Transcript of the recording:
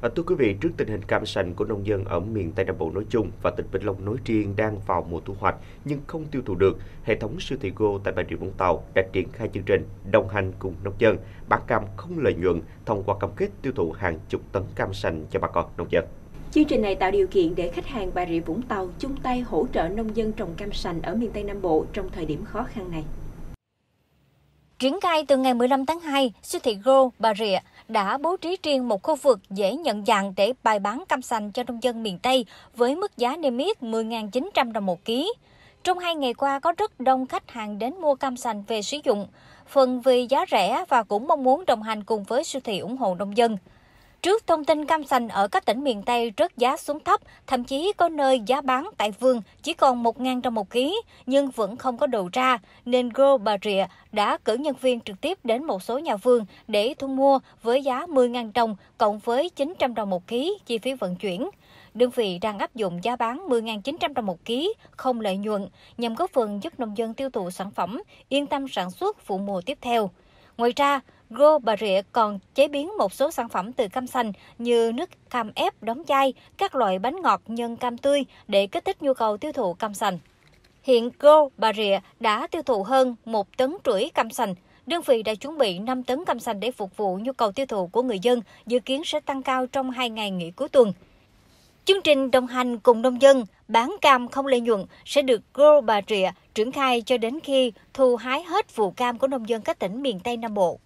À, thưa quý vị, trước tình hình cam sành của nông dân ở miền Tây Nam Bộ nói chung và tỉnh Vĩnh Long nói riêng đang vào mùa thu hoạch nhưng không tiêu thụ được, hệ thống siêu thị Go tại Bà Rịa Vũng Tàu đã triển khai chương trình đồng hành cùng nông dân bán cam không lợi nhuận thông qua cam kết tiêu thụ hàng chục tấn cam sành cho bà con nông dân. Chương trình này tạo điều kiện để khách hàng Bà Rịa Vũng Tàu chung tay hỗ trợ nông dân trồng cam sành ở miền Tây Nam Bộ trong thời điểm khó khăn này. Triển khai từ ngày 15 tháng 2, siêu thị Go Bà Rịa đã bố trí riêng một khu vực dễ nhận dạng để bày bán cam sành cho nông dân miền Tây với mức giá niêm yết 10.900 đồng một ký. Trong hai ngày qua có rất đông khách hàng đến mua cam sành về sử dụng, phần vì giá rẻ và cũng mong muốn đồng hành cùng với siêu thị ủng hộ nông dân. Trước thông tin cam sành ở các tỉnh miền Tây rớt giá xuống thấp, thậm chí có nơi giá bán tại vườn chỉ còn 1.000 đồng một ký, nhưng vẫn không có đầu ra, nên Grow Bà Rịa đã cử nhân viên trực tiếp đến một số nhà vườn để thu mua với giá 10.000 đồng cộng với 900 đồng một ký chi phí vận chuyển. Đơn vị đang áp dụng giá bán 10.900 đồng một ký, không lợi nhuận, nhằm góp phần giúp nông dân tiêu thụ sản phẩm, yên tâm sản xuất vụ mùa tiếp theo. Ngoài ra, Gro Bà Rịa còn chế biến một số sản phẩm từ cam sành như nước cam ép đóng chai, các loại bánh ngọt nhân cam tươi để kích thích nhu cầu tiêu thụ cam sành. Hiện Gro Bà Rịa đã tiêu thụ hơn một tấn rưỡi cam sành. Đơn vị đã chuẩn bị 5 tấn cam sành để phục vụ nhu cầu tiêu thụ của người dân, dự kiến sẽ tăng cao trong 2 ngày nghỉ cuối tuần. Chương trình đồng hành cùng nông dân bán cam không lợi nhuận sẽ được Grow Bà Rịa triển khai cho đến khi thu hái hết vụ cam của nông dân các tỉnh miền Tây Nam Bộ.